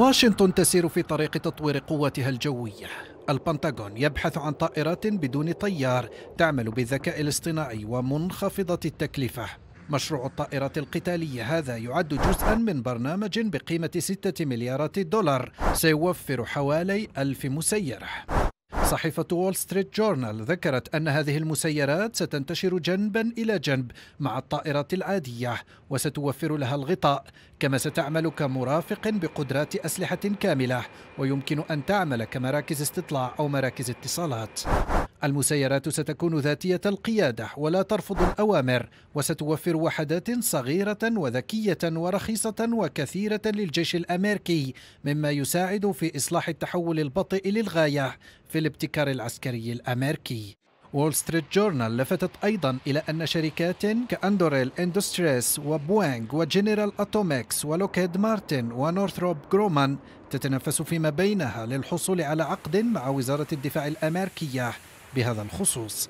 واشنطن تسير في طريق تطوير قوتها الجوية البنتاغون يبحث عن طائرات بدون طيار تعمل بالذكاء الاصطناعي ومنخفضة التكلفة مشروع الطائرات القتالية هذا يعد جزءا من برنامج بقيمة 6 مليارات دولار سيوفر حوالي ألف مسيرة صحيفة وول ستريت جورنال ذكرت أن هذه المسيرات ستنتشر جنبا إلى جنب مع الطائرات العادية وستوفر لها الغطاء كما ستعمل كمرافق بقدرات أسلحة كاملة ويمكن أن تعمل كمراكز استطلاع أو مراكز اتصالات المسيرات ستكون ذاتية القيادة ولا ترفض الأوامر وستوفر وحدات صغيرة وذكية ورخيصة وكثيرة للجيش الأمريكي مما يساعد في إصلاح التحول البطيء للغاية في الابتكار العسكري الأمريكي وول ستريت جورنال لفتت أيضا إلى أن شركات كأندوريل إندستريس وبوينغ وجنرال أتوميكس ولوكيد مارتن ونورثروب جرومان تتنافس فيما بينها للحصول على عقد مع وزارة الدفاع الأمريكية بهذا الخصوص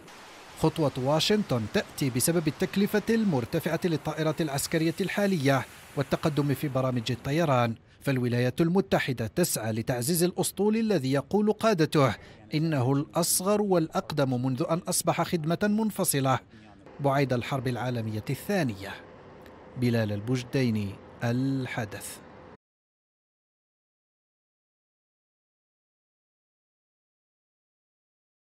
خطوة واشنطن تأتي بسبب التكلفة المرتفعة للطائرات العسكرية الحالية والتقدم في برامج الطيران فالولايات المتحدة تسعى لتعزيز الأسطول الذي يقول قادته إنه الأصغر والأقدم منذ أن أصبح خدمة منفصلة بعيد الحرب العالمية الثانية بلال البجديني الحدث